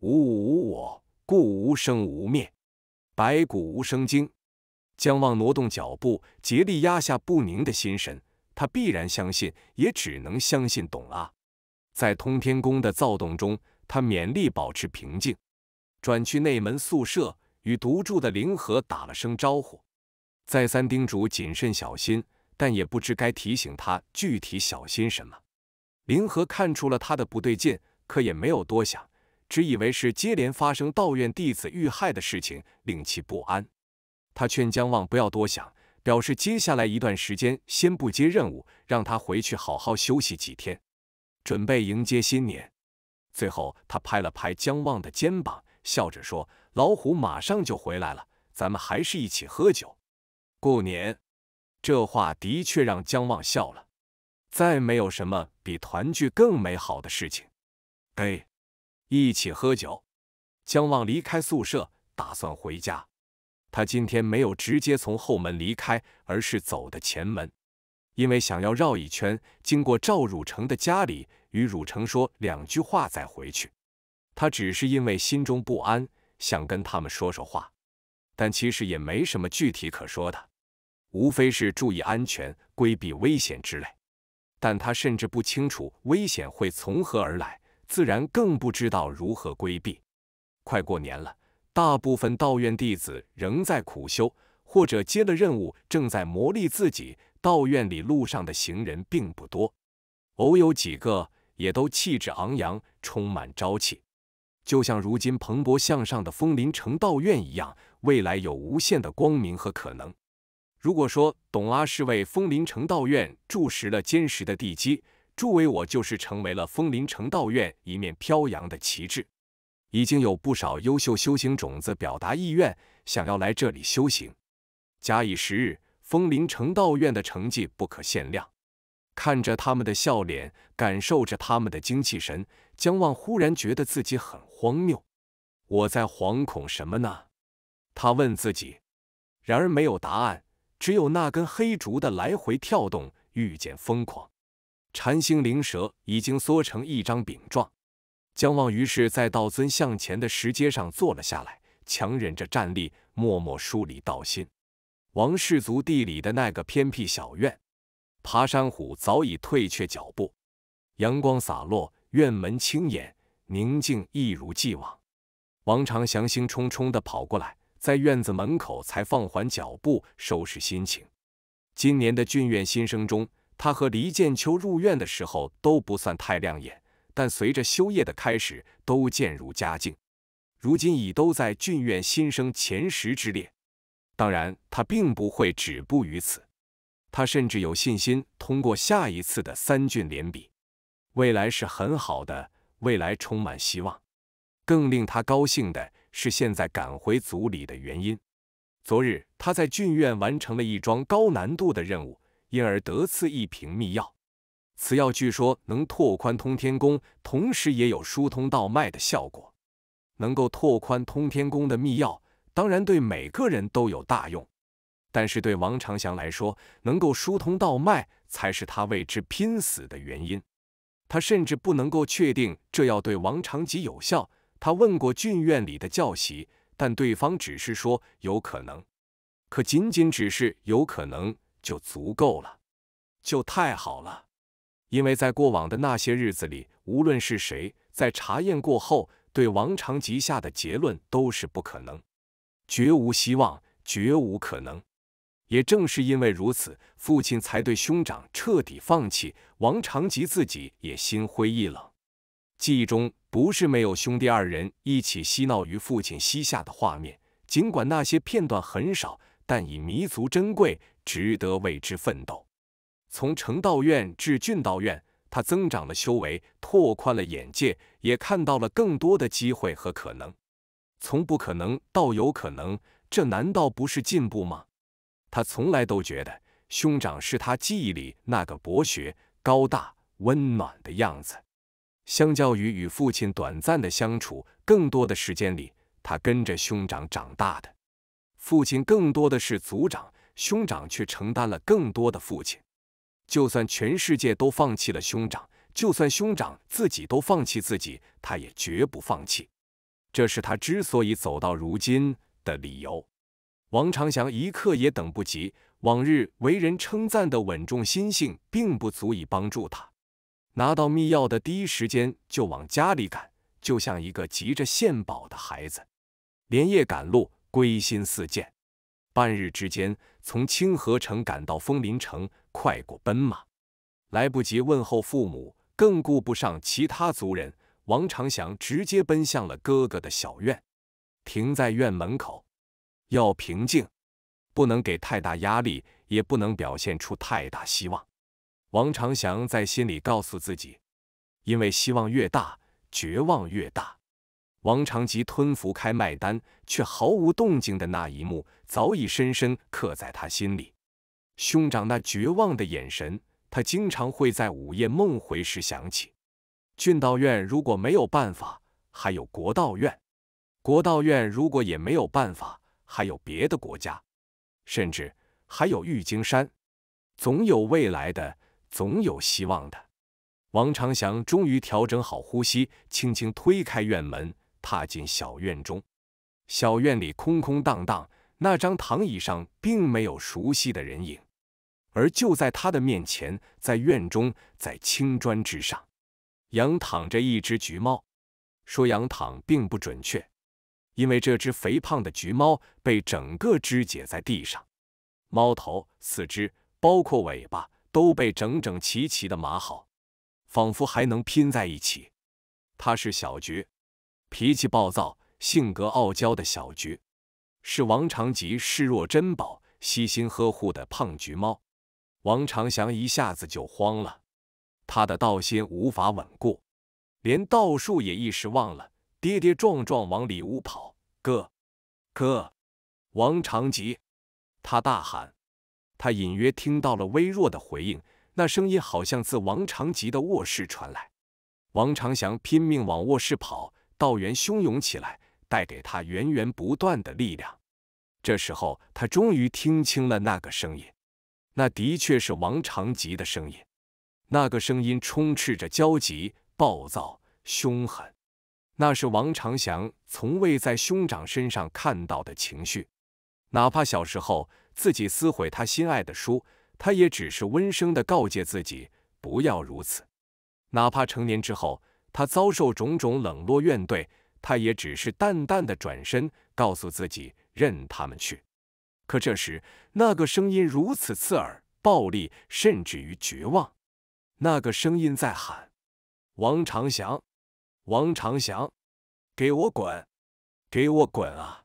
无无无我，故无生无灭。白骨无生经。江望挪动脚步，竭力压下不宁的心神。他必然相信，也只能相信。懂了。在通天宫的躁动中，他勉力保持平静，转去内门宿舍，与独住的灵和打了声招呼，再三叮嘱谨慎小心，但也不知该提醒他具体小心什么。灵和看出了他的不对劲，可也没有多想。只以为是接连发生道院弟子遇害的事情令其不安，他劝江望不要多想，表示接下来一段时间先不接任务，让他回去好好休息几天，准备迎接新年。最后，他拍了拍江望的肩膀，笑着说：“老虎马上就回来了，咱们还是一起喝酒过年。”这话的确让江望笑了，再没有什么比团聚更美好的事情。哎。一起喝酒。江望离开宿舍，打算回家。他今天没有直接从后门离开，而是走的前门，因为想要绕一圈，经过赵汝成的家里，与汝成说两句话再回去。他只是因为心中不安，想跟他们说说话，但其实也没什么具体可说的，无非是注意安全、规避危险之类。但他甚至不清楚危险会从何而来。自然更不知道如何规避。快过年了，大部分道院弟子仍在苦修，或者接了任务正在磨砺自己。道院里路上的行人并不多，偶有几个也都气质昂扬，充满朝气，就像如今蓬勃向上的枫林城道院一样，未来有无限的光明和可能。如果说董阿是为枫林城道院筑实了坚实的地基。助威，我就是成为了枫林成道院一面飘扬的旗帜。已经有不少优秀修行种子表达意愿，想要来这里修行。假以时日，枫林成道院的成绩不可限量。看着他们的笑脸，感受着他们的精气神，江望忽然觉得自己很荒谬。我在惶恐什么呢？他问自己。然而没有答案，只有那根黑竹的来回跳动，愈见疯狂。禅心灵蛇已经缩成一张饼状，姜望于是，在道尊向前的石阶上坐了下来，强忍着站立，默默梳理道心。王氏族地里的那个偏僻小院，爬山虎早已退却脚步，阳光洒落，院门清掩，宁静一如既往。王长祥兴冲冲地跑过来，在院子门口才放缓脚步，收拾心情。今年的郡院新生中。他和黎建秋入院的时候都不算太亮眼，但随着修业的开始，都渐入佳境。如今已都在郡院新生前十之列。当然，他并不会止步于此。他甚至有信心通过下一次的三郡联比。未来是很好的，未来充满希望。更令他高兴的是，现在赶回组里的原因。昨日他在郡院完成了一桩高难度的任务。因而得赐一瓶秘药，此药据说能拓宽通天宫，同时也有疏通道脉的效果。能够拓宽通天宫的秘药，当然对每个人都有大用。但是对王长祥来说，能够疏通道脉才是他为之拼死的原因。他甚至不能够确定这药对王长吉有效。他问过郡院里的教习，但对方只是说有可能，可仅仅只是有可能。就足够了，就太好了，因为在过往的那些日子里，无论是谁在查验过后对王长吉下的结论都是不可能，绝无希望，绝无可能。也正是因为如此，父亲才对兄长彻底放弃，王长吉自己也心灰意冷。记忆中不是没有兄弟二人一起嬉闹于父亲膝下的画面，尽管那些片段很少，但已弥足珍贵。值得为之奋斗。从成道院至郡道院，他增长了修为，拓宽了眼界，也看到了更多的机会和可能。从不可能到有可能，这难道不是进步吗？他从来都觉得，兄长是他记忆里那个博学、高大、温暖的样子。相较于与父亲短暂的相处，更多的时间里，他跟着兄长长大的。父亲更多的是族长。兄长却承担了更多的父亲。就算全世界都放弃了兄长，就算兄长自己都放弃自己，他也绝不放弃。这是他之所以走到如今的理由。王长祥一刻也等不及，往日为人称赞的稳重心性并不足以帮助他。拿到密钥的第一时间就往家里赶，就像一个急着献宝的孩子，连夜赶路，归心似箭。半日之间，从清河城赶到枫林城，快过奔马，来不及问候父母，更顾不上其他族人，王长祥直接奔向了哥哥的小院，停在院门口。要平静，不能给太大压力，也不能表现出太大希望。王长祥在心里告诉自己，因为希望越大，绝望越大。王长吉吞服开脉丹却毫无动静的那一幕，早已深深刻在他心里。兄长那绝望的眼神，他经常会在午夜梦回时想起。郡道院如果没有办法，还有国道院；国道院如果也没有办法，还有别的国家，甚至还有玉京山。总有未来的，总有希望的。王长祥终于调整好呼吸，轻轻推开院门。踏进小院中，小院里空空荡荡，那张躺椅上并没有熟悉的人影。而就在他的面前，在院中，在青砖之上，仰躺着一只橘猫。说仰躺并不准确，因为这只肥胖的橘猫被整个肢解在地上，猫头、四肢，包括尾巴，都被整整齐齐的码好，仿佛还能拼在一起。它是小橘。脾气暴躁、性格傲娇的小菊，是王长吉视若珍宝、悉心呵护的胖橘猫。王长祥一下子就慌了，他的道心无法稳固，连道术也一时忘了，跌跌撞撞往里屋跑。哥，哥，王长吉！他大喊。他隐约听到了微弱的回应，那声音好像自王长吉的卧室传来。王长祥拼命往卧室跑。道源汹涌起来，带给他源源不断的力量。这时候，他终于听清了那个声音，那的确是王长吉的声音。那个声音充斥着焦急、暴躁、凶狠，那是王长祥从未在兄长身上看到的情绪。哪怕小时候自己撕毁他心爱的书，他也只是温声的告诫自己不要如此；哪怕成年之后，他遭受种种冷落怨怼，他也只是淡淡的转身，告诉自己任他们去。可这时，那个声音如此刺耳、暴力，甚至于绝望。那个声音在喊：“王长祥，王长祥，给我滚，给我滚啊！”